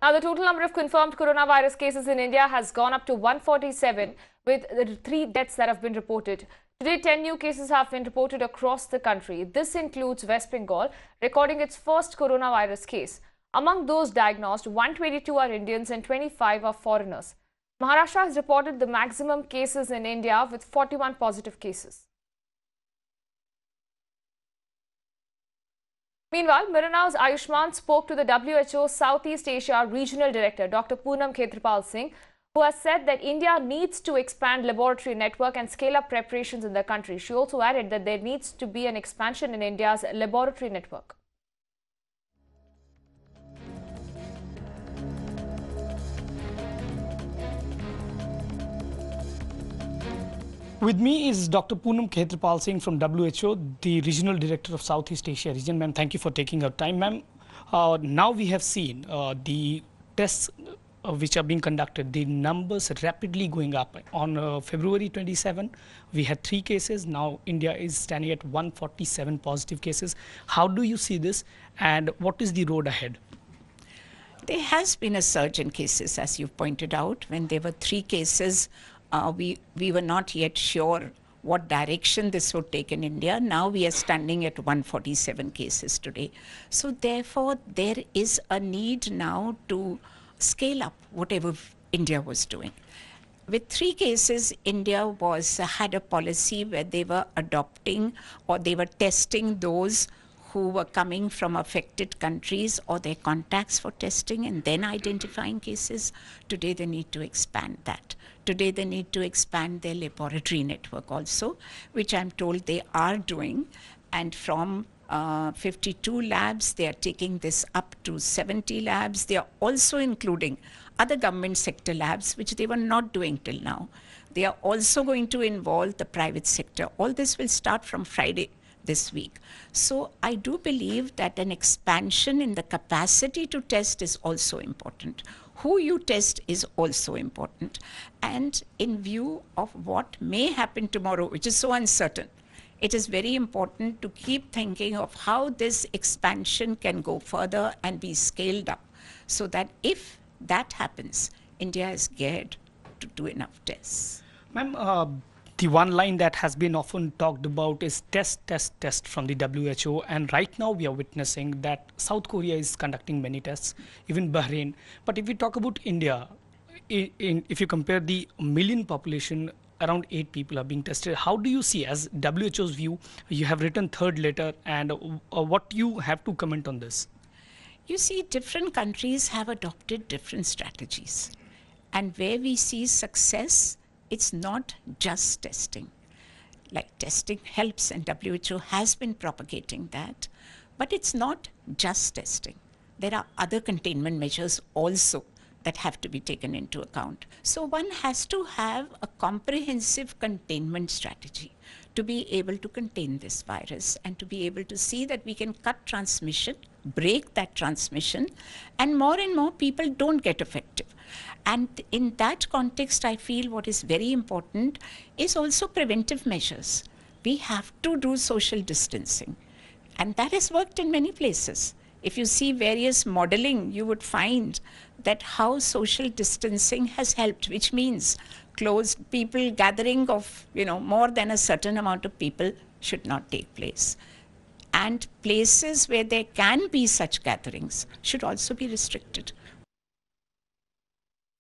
Now, the total number of confirmed coronavirus cases in India has gone up to 147, with three deaths that have been reported. Today, 10 new cases have been reported across the country. This includes West Bengal, recording its first coronavirus case. Among those diagnosed, 122 are Indians and 25 are foreigners. Maharashtra has reported the maximum cases in India with 41 positive cases. Meanwhile, Miranau's Ayushman spoke to the WHO Southeast Asia Regional Director, Dr. Poonam Khetrapal Singh, who has said that India needs to expand laboratory network and scale up preparations in the country. She also added that there needs to be an expansion in India's laboratory network. With me is Dr. Poonam Khetrapal Singh from WHO, the Regional Director of Southeast Asia Region. Ma'am, thank you for taking our time. Ma'am, uh, now we have seen uh, the tests uh, which are being conducted, the numbers rapidly going up. On uh, February 27, we had three cases. Now India is standing at 147 positive cases. How do you see this and what is the road ahead? There has been a surge in cases, as you pointed out. When there were three cases uh, we, we were not yet sure what direction this would take in India. Now we are standing at 147 cases today. So, therefore, there is a need now to scale up whatever India was doing. With three cases, India was had a policy where they were adopting or they were testing those who were coming from affected countries or their contacts for testing and then identifying cases. Today they need to expand that. Today they need to expand their laboratory network also, which I'm told they are doing. And from uh, 52 labs, they are taking this up to 70 labs. They are also including other government sector labs, which they were not doing till now. They are also going to involve the private sector. All this will start from Friday this week. So I do believe that an expansion in the capacity to test is also important. Who you test is also important. And in view of what may happen tomorrow, which is so uncertain, it is very important to keep thinking of how this expansion can go further and be scaled up so that if that happens, India is geared to do enough tests. Ma'am, uh, the one line that has been often talked about is test, test, test from the WHO. And right now we are witnessing that South Korea is conducting many tests, even Bahrain. But if we talk about India, in, in, if you compare the million population, around eight people are being tested. How do you see, as WHO's view, you have written third letter, and uh, what you have to comment on this? You see, different countries have adopted different strategies. And where we see success, it's not just testing. Like testing helps, and WHO has been propagating that, but it's not just testing. There are other containment measures also that have to be taken into account. So one has to have a comprehensive containment strategy to be able to contain this virus and to be able to see that we can cut transmission, break that transmission, and more and more people don't get affected. And in that context, I feel what is very important is also preventive measures. We have to do social distancing. And that has worked in many places. If you see various modeling, you would find that how social distancing has helped, which means closed people gathering of, you know, more than a certain amount of people should not take place. And places where there can be such gatherings should also be restricted.